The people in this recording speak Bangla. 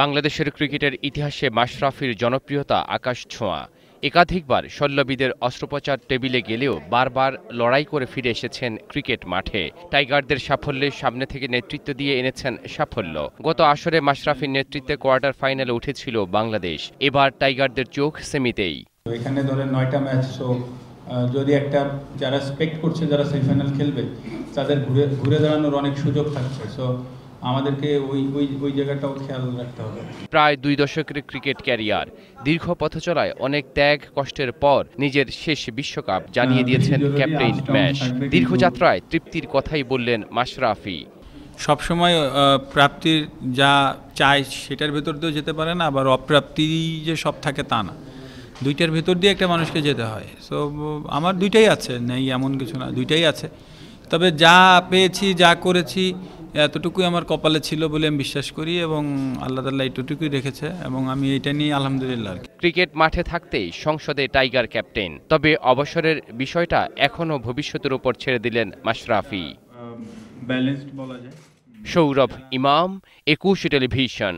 বাংলাদেশের ক্রিকেটের ইতিহাসে মাশরাফির জনপ্রিয়তা আকাশ ছোঁয়া একাধিকবার শল্যবিদের অস্ত্রোপচার টেবিলে গেলেও বারবার লড়াই করে ফিরে এসেছেন ক্রিকেট মাঠে টাইগারদের সাফল্যের সামনে থেকে নেতৃত্ব দিয়ে এনেছেন সাফল্য গত আসরে মাশরাফির নেতৃত্বে কোয়ার্টার ফাইনালে উঠেছিল বাংলাদেশ এবার টাইগারদের চোখ সেমিতেই এখানে ধরেন নয়টা ম্যাচ যদি একটা যারা স্পেক্ট করছে যারা সেমিফাইনাল খেলবে তাদের ঘুরে ঘুরে দাঁড়ানোর অনেক সুযোগ থাকছে সো আমাদেরকে ওই ওই ওই জায়গাটাও খেয়াল রাখতে হবে প্রায় দুই দশকের ক্রিকেট ক্যারিয়ার দীর্ঘ পথ চলায় অনেক ত্যাগ কষ্টের পর নিজের শেষ বিশ্বকাপ জানিয়ে হ্যাঁ, দিয়েছেন ক্যাপ্টেন ম্যাশ দীর্ঘ যাত্রায় তৃপ্তির কথাই বললেন মাশরাফি সবসময় প্রাপ্তির যা চায় সেটার ভেতর দিয়েও যেতে পারে না আবার অপ্রাপ্তি যে সব থাকে তা না দুইটার ভেতর দিয়ে একটা মানুষকে যেতে হয় সো আমার দুইটাই আছে নেই এমন কিছু না দুইটাই আছে তবে যা পেয়েছি যা করেছি এতটুকুই আমার কপালে ছিল বলে আমি বিশ্বাস করি এবং আল্লাহ তাল্লাহ এতটুকুই রেখেছে এবং আমি এটা নিয়ে আলহামদুলিল্লাহ ক্রিকেট মাঠে থাকতেই সংসদে টাইগার ক্যাপ্টেন তবে অবসরের বিষয়টা এখনও ভবিষ্যতের উপর ছেড়ে দিলেন মাশরাফি ব্যালেন্সড বলা যায় সৌরভ ইমাম একুশে টেলিভিশন